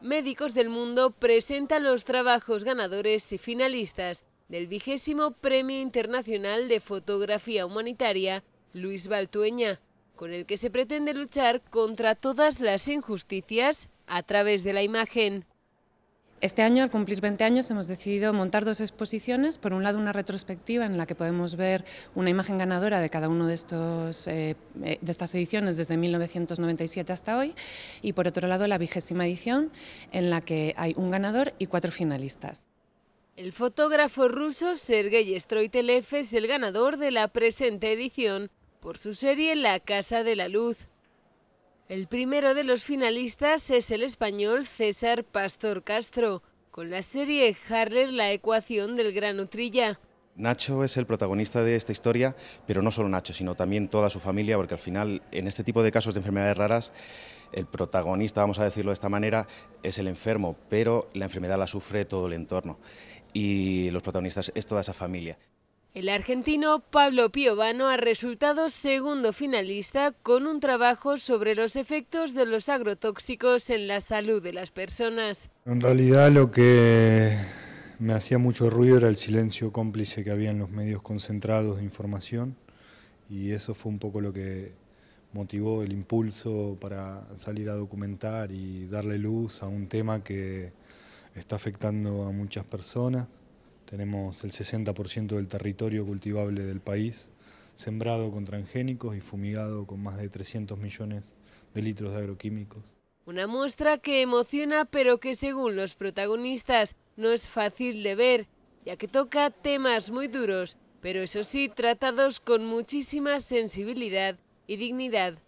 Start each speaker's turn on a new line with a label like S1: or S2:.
S1: Médicos del Mundo presenta los trabajos ganadores y finalistas del vigésimo Premio Internacional de Fotografía Humanitaria Luis Baltueña, con el que se pretende luchar contra todas las injusticias a través de la imagen.
S2: Este año, al cumplir 20 años, hemos decidido montar dos exposiciones. Por un lado, una retrospectiva en la que podemos ver una imagen ganadora de cada una eh, eh, de, estas ediciones desde 1997 hasta hoy. Y por otro lado, la vigésima edición en la que hay un ganador y cuatro finalistas.
S1: El fotógrafo ruso Sergei Stroitelev es el ganador de la presente edición por su serie La Casa de la Luz. El primero de los finalistas es el español César Pastor Castro, con la serie Harler La ecuación del gran Utrilla.
S3: Nacho es el protagonista de esta historia, pero no solo Nacho, sino también toda su familia, porque al final en este tipo de casos de enfermedades raras, el protagonista, vamos a decirlo de esta manera, es el enfermo, pero la enfermedad la sufre todo el entorno y los protagonistas es toda esa familia.
S1: El argentino Pablo Piovano ha resultado segundo finalista con un trabajo sobre los efectos de los agrotóxicos en la salud de las personas.
S4: En realidad lo que me hacía mucho ruido era el silencio cómplice que había en los medios concentrados de información y eso fue un poco lo que motivó el impulso para salir a documentar y darle luz a un tema que está afectando a muchas personas. Tenemos el 60% del territorio cultivable del país sembrado con transgénicos y fumigado con más de 300 millones de litros de agroquímicos.
S1: Una muestra que emociona pero que según los protagonistas no es fácil de ver, ya que toca temas muy duros, pero eso sí tratados con muchísima sensibilidad y dignidad.